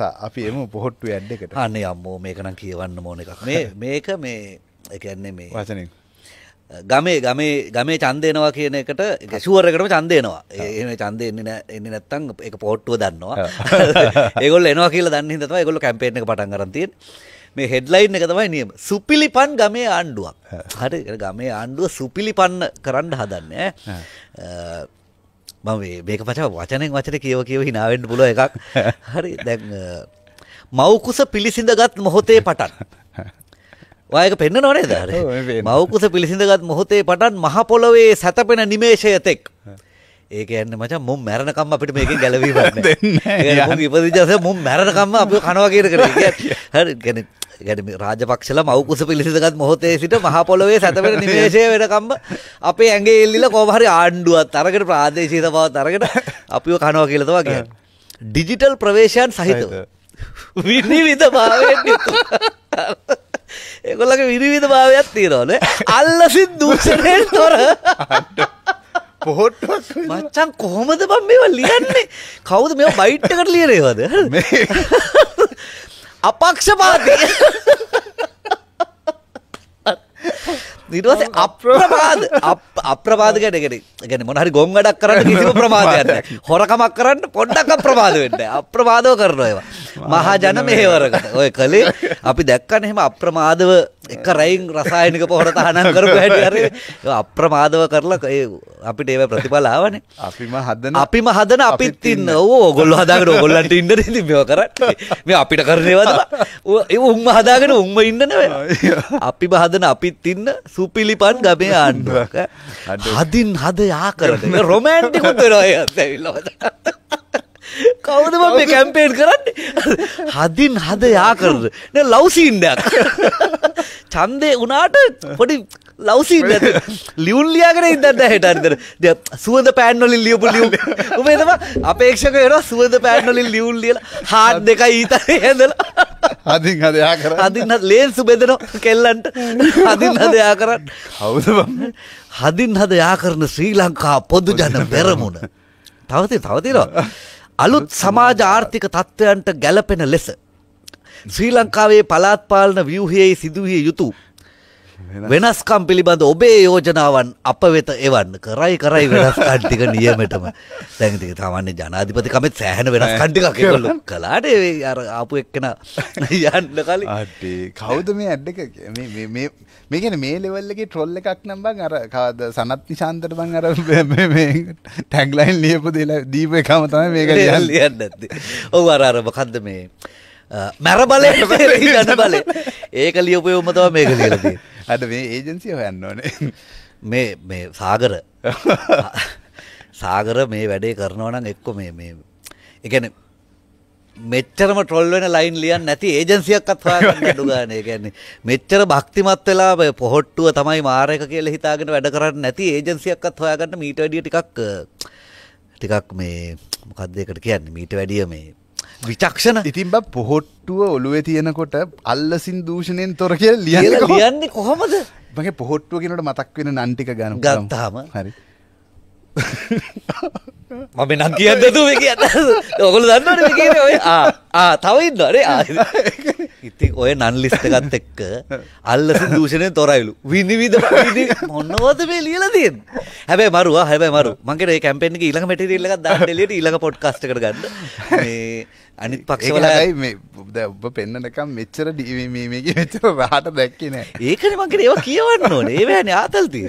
අපි එම පොහොට්ටු ඇඩ්ඩකට අන්නේ අම්මෝ මේකනම් කියවන්න මෝන එකක් මේ මේක මේ එකන්නේ මේ වචන ගමේ ගමේ ගමේ චන්දයනවා කියන එකට ගැසුවරකටම චන්දයනවා එම චන්දයන්න එන්න නැත්තං එක පොට්ටුව දන්නවා ඒගොල් එනවා කියල දන්න තම ගොල කැම්පේන එක පටන් කරතිය මේ හෙඩ්ලයින් එක තමයි නියම සුපිලි පන් ගමේ ආණ්ඩුවක් හරි ගමේ ආණ්ඩුව සුපිලි පන්න කරන්න හදන්න මම මේක පච වචනෙන් වචන කියව කියව හිනාවෙන්න්න පුල එකක් හරි දැන් මවකුස පිළිසිඳගත් මොහොතේ පටන් වායක පෙන්න්න නොනේ දර මවකුස පිළිසිඳගත් මොහොතේ පටන් මහපොලොවේ සැතපෙන නිමේශයතෙක් ඒක යන්න මච මුම් මැරණකම් අපිට මේක ගැලවීම ඉපදිජස මුම් මැරණකම්ම අප කනවා කියර කර හරි ගැන ගැන රාජපක්ෂල මවකුස පිලිසිදගත් මොහොතේ සිට මහපොලොවේ සැතවට නිවේශය වෙනකම්ම අපේ ඇගේ එල්ලිල කෝහරි ආණ්ඩුවත් තරකට ප්‍රාදේශීත බව තරකට අපිෝ කනවා කියලතවා කිය ඩිජිටල් ප්‍රවේශයන් සහිතව විනිවිධ භාවයෙන් ඒගොල්ලගේ විනිවිධ භාවයක් තිීරෝන අල්ලසි දූෂණයෙන් තොර අඩ පොහොට්ටුවක් මච්චන් කොහොමද බම් මේවා ලියන්නේ කවුද මේ බයිට්ටකට ලියනේවද අපක්ෂපාති නිරවස අප්‍රපාද අප්‍රපාද ගැනගෙන ගැන මොනහරි ගොන් වැඩක් කරන්න කිසිම ප්‍රමාදයක් හොරකමක් කරන්න පොඩ්ඩක් අප්‍රමාද වෙන්න අප්‍රමාදව කරනවා ඒවා මහජන මෙහෙවරකට ඔය කළේ අපි දැක්කන එහෙම අප්‍රමාදව එක රැයින් රසායනික පොහොර තහනම් කරපු හැටි හරි අප්‍රමාදව කරලා ඒ අපිට ඒව ප්‍රතිඵල ආවනේ අපිම හදන අපිම හදන අපිත් ඉන්න ඕ ඔයගොල්ලෝ හදාගෙන ඔයගොල්ලන්ට ඉන්න ඉතින් මේව කරන්නේ මේ අපිට කරනේවද ඒ උන්ම හදාගෙන උන්ම ඉන්න නෙවෙයි අපිම හදන අපිත් ඉන්න සුපිලිපන් ගමේ ආණ්ඩුවක හදින් හද යා කරගෙන රොමැන්ටික් උතරය ඇවිල්ලා කවුද මේ කැම්පේන් කරන්න හදින් හද යා කරද න ලවසිීන්ඩක් චන්දය වනාට පොඩි ලවසි ලියුල්ලියගෙන ඉදන්න හටන්දර ද සුවද පෑන්නොලින් ලියපු ලියුම් උබේතම අපේක්ෂක වෙන සුවද පෑන්නොලින් ලියුල් ලියල හාට් දෙක ඊත හැදලා අදින් හදයා කර අදින්න ලේන්සු බෙදෙන කෙල්ලන්ට අදින් හදයා කරන්න හවුදම හදින් හදයා කරන ශ්‍රී ලංකා පොදු ජන පෙරමුණ තවති තවතිනවා අලුත් සමාජ ආර්ථික තත්ත්වයන්ට ගැලපෙන ලෙස. ශ්‍රී ලංකාවේ පලාත්පාලන ව්‍යවහයේ සිදුවිය යුතු වෙනස්කම් පිළිබඳ ඔබේ යෝජනාවන් අප වෙත එවන්න කරයි කරයි වෙනස් කට්ටික නියමටම තැන්තික තමන්න ජනාධිපති කමත් සෑහන වෙනස් කට්ටික කලු කලාට අර ආපු එක්කෙන යන්න කලින් කවුද මේ ඇඩ්ඩක මේකන මේ ලෙවල්ලගේ ට්‍රොල්ල එකක් නම්බං අර කාද සනත් නිශාන්තර බං අර ටැක්ලයින් ලියපු දෙලා දීප එකම තම මේක ලියන්න ඇත්ති ඔව අරම කන්ද මේ මැර බලය ගන බලය ඒක ලියපය උමතව මේක ලියලද අද මේ ඒජන්සිය හොයන්න ඕනේ මේ මේ සාගර සාගර මේ වැඩේ කරනවනම් එක්කො මේ මේ එකන මෙච්චරම ටොල්වෙන ලයින් ලියන් නැති ඒජන්සියක් අත්වාඩුගානය ගැන්නේ මෙච්චර භක්තිමත් වෙලා පොහොට්ටුව තමයි මාරක කියල හිතාගෙන වැඩ කරන්න නැති ඒජන්සියක් අත්වාගන්න මීට වැඩිය ටිකක් ටිකක් මේ මොකක්දයකට කියන්න මීට වැඩිය මේ විතක්ෂණ ඉතින් බ පොහොට්ටුව ඔලුවේ තියෙනකොට අල්ලසින් දූෂණයෙන් තොර කියල ලිය ලියන්නේ කොහොමද මගේ පොහොට්ටුව කියෙනට මතක් වෙන නන්ටික ගන ගත්තාම හරි මම නම් කියන්න දතුව කියන්න ඔකොල දන්නට කිය ඔය ආ තවයින්න අරේ ඉති ඔය නන්ලිස්ටකත් එක්ක අල්ලස දූෂණය තොරයිලු විනිවිද මොන්නවද මේ ලියල තියෙන් හැබැ මරුවා හැබැ මරු මගේ කැපෙන්ෙ ඉලක මට ඉල්ලක දන්නලට ඉලක පොට්කස්ට කරගන්න අනිත් පක්ෂවලයි මේ ද ඔබ පෙන්න්නනකම් මෙච්චර ඩීවීමගේ මෙච්චර රහට දැක්කින ඒකන මගේ ඒවා කියවන්න ඕනේ ඒවැනි ආතල්තිය